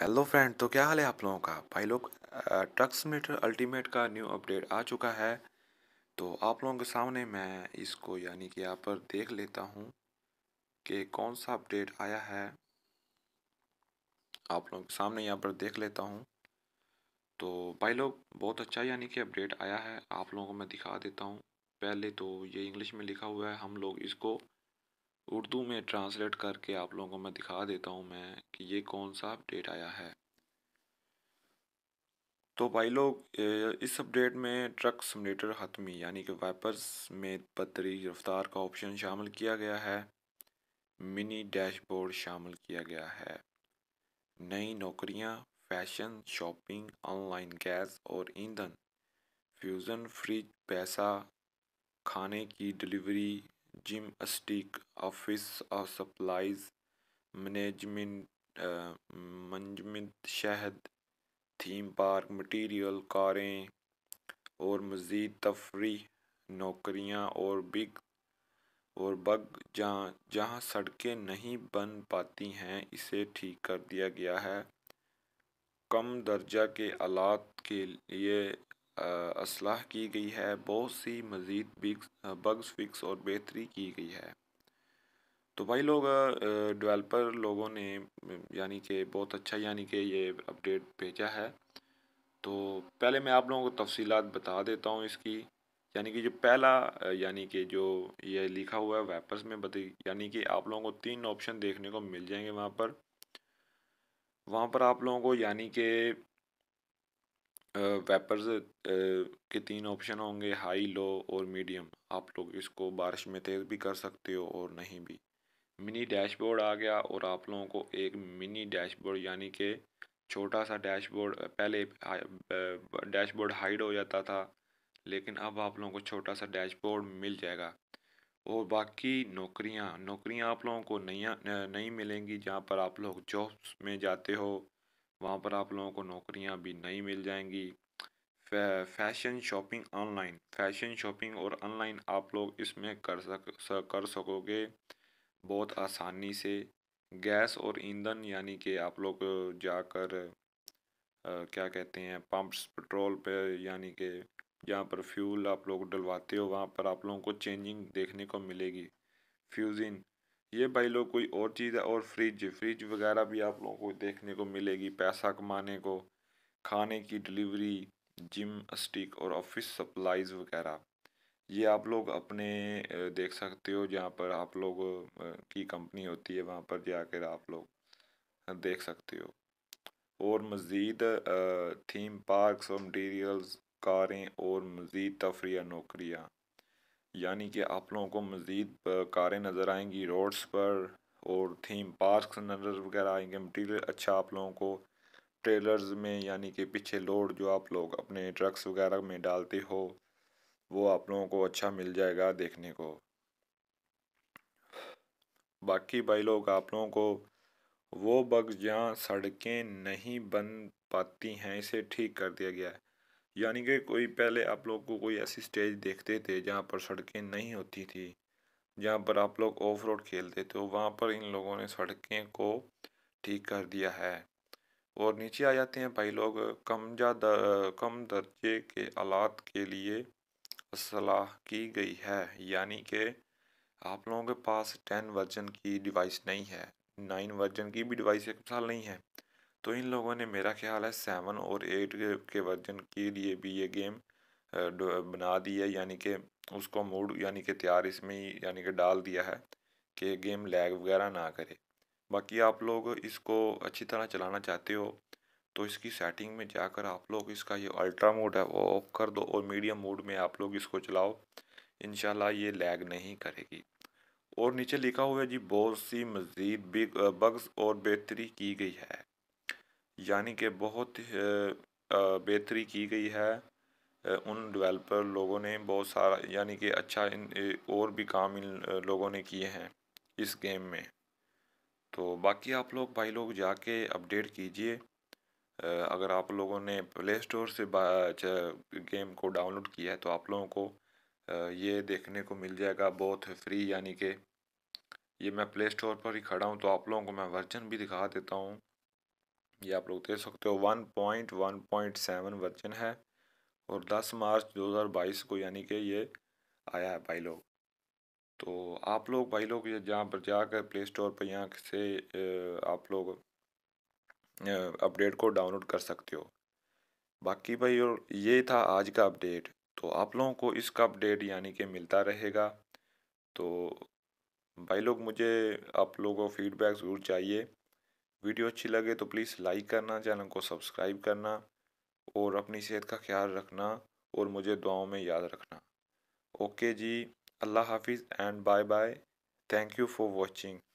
hello friend तो क्या हाल है आप लोगों का भाई लोग ट्रक्स मीटर अल्टीमेट का न्यू अपडेट आ चुका है तो आप लोगों के सामने मैं इसको यानी कि यहाँ पर देख लेता हूँ कि कौन सा अपडेट आया है आप लोगों के सामने यहाँ पर देख लेता हूँ तो भाई लोग बहुत अच्छा यानी कि अपडेट आया है आप लोगों को मैं दिखा देता हूँ पहले तो ये इंग्लिश में लिखा हुआ है हम लोग इसको उर्दू में ट्रांसलेट करके आप लोगों को मैं दिखा देता हूँ मैं कि ये कौन सा अपडेट आया है तो भाई लोग इस अपडेट में ट्रक समलेटर हतमी यानी कि वाइपर्स में बदतरी रफ्तार का ऑप्शन शामिल किया गया है मिनी डैशबोर्ड शामिल किया गया है नई नौकरियां, फैशन शॉपिंग ऑनलाइन गैस और ईंधन फ्यूज़न फ्रिज पैसा खाने की delivery gym stick office of supplies management मनजमद शहद थीम पार्क मटीरियल कारें और मज़ीद तफरी नौकरियां और बिग और बग जहाँ जहाँ सड़कें नहीं बन पाती हैं इसे ठीक कर दिया गया है कम दर्जा के आलात के लिए असलाह की गई है बहुत सी मज़ीद बिग्स बग्स फिक्स और बेहतरी की गई है तो भाई लोग डेवलपर लोगों ने यानी कि बहुत अच्छा यानी कि ये अपडेट भेजा है तो पहले मैं आप लोगों को तफसीत बता देता हूँ इसकी यानी कि जो पहला यानी कि जो ये लिखा हुआ है वेपर्स में बता यानी कि आप लोगों को तीन ऑप्शन देखने को मिल जाएंगे वहाँ पर वहाँ पर आप लोगों को यानी कि वेपर्स के तीन ऑप्शन होंगे हाई लो और मीडियम आप लोग इसको बारिश में तेज़ भी कर सकते हो और नहीं भी मिनी डैशबोर्ड आ गया और आप लोगों को एक मिनी डैशबोर्ड यानी कि छोटा सा डैशबोर्ड पहले डैशबोर्ड हाइड हो जाता था लेकिन अब आप लोगों को छोटा सा डैशबोर्ड मिल जाएगा और बाकी नौकरियां नौकरियां आप लोगों को नया नहीं मिलेंगी जहां पर आप लोग जॉब्स में जाते हो वहाँ पर आप लोगों को नौकरियाँ भी नई मिल जाएंगी fashion shopping online fashion shopping और ऑनलाइन आप लोग इसमें कर सक कर सकोगे बहुत आसानी से गैस और ईंधन यानी कि आप लोग जाकर आ, क्या कहते हैं पंप्स पेट्रोल पे यानी कि जहाँ पर फ्यूल आप लोग डलवाते हो वहाँ पर आप लोगों को चेंजिंग देखने को मिलेगी फ्यूजिन ये भाई लोग कोई और चीज़ है और फ्रिज फ्रिज वगैरह भी आप लोगों को देखने को मिलेगी पैसा कमाने को खाने की डिलीवरी जिम स्टिक और ऑफिस सप्लाइज वगैरह ये आप लोग अपने देख सकते हो जहाँ पर आप लोग की कंपनी होती है वहाँ पर जाकर आप लोग देख सकते हो और मज़ीद थीम पार्क्स और मटीरियल्स कारें और मज़ीद तफरिया नौकरियाँ यानी कि आप लोगों को मज़ीद कारें नज़र आएंगी रोड्स पर और थीम पार्क नज़र वगैरह आएंगे मटीरियल अच्छा आप लोगों को ट्रेलर्स में यानी कि पीछे लोड जो आप लोग अपने ट्रक्स वगैरह में डालते हो वो आप लोगों को अच्छा मिल जाएगा देखने को बाकी भाई लोग आप लोगों को वो बग जहाँ सड़कें नहीं बन पाती हैं इसे ठीक कर दिया गया है यानी कि कोई पहले आप लोग को कोई ऐसी स्टेज देखते थे जहाँ पर सड़कें नहीं होती थी जहाँ पर आप लोग ऑफ रोड खेलते थे वहाँ पर इन लोगों ने सड़कें को ठीक कर दिया है और नीचे आ जाते हैं भाई लोग कम ज़्यादा कम दर्जे के आलात के लिए सलाह की गई है यानी कि आप लोगों के पास टेन वर्जन की डिवाइस नहीं है नाइन वर्जन की भी डिवाइस एक साल नहीं है तो इन लोगों ने मेरा ख्याल है सेवन और एट के वर्जन के लिए भी ये गेम बना दी है यानी कि उसको मूड यानी कि तैयार इसमें ही यानी कि डाल दिया है कि गेम लैग वगैरह ना करे बाकी आप लोग इसको अच्छी तरह चलाना चाहते हो तो इसकी सेटिंग में जाकर आप लोग इसका ये अल्ट्रा मोड है वो ऑफ कर दो और मीडियम मोड में आप लोग इसको चलाओ इन ये लैग नहीं करेगी और नीचे लिखा हुआ है जी बहुत सी मज़ीद बिग बग्स और बेहतरी की गई है यानी कि बहुत बेहतरी की गई है उन डेवलपर लोगों ने बहुत सारा यानी कि अच्छा इन और भी काम इन लोगों ने किए हैं इस गेम में तो बाकी आप लोग भाई लोग जाके अपडेट कीजिए अगर आप लोगों ने प्ले स्टोर से गेम को डाउनलोड किया है तो आप लोगों को ये देखने को मिल जाएगा बहुत फ्री यानी कि ये मैं प्ले स्टोर पर ही खड़ा हूँ तो आप लोगों को मैं वर्जन भी दिखा देता हूँ ये आप लोग देख सकते हो one point one point seven version है और दस मार्च दो हज़ार बाईस को यानी कि ये आया है भाई लोग तो आप लोग भाई लोग ये जहाँ पर जाकर प्ले स्टोर पर यहाँ से आप लोग अपडेट को डाउनलोड कर सकते हो बाकी भाई और ये था आज का अपडेट तो आप लोगों को इसका अपडेट यानी कि मिलता रहेगा तो भाई लोग मुझे आप लोगों को फीडबैक ज़रूर चाहिए वीडियो अच्छी लगे तो प्लीज़ लाइक करना चैनल को सब्सक्राइब करना और अपनी सेहत का ख्याल रखना और मुझे दुआओं में याद रखना ओके जी अल्लाह हाफिज़ and bye bye thank you for watching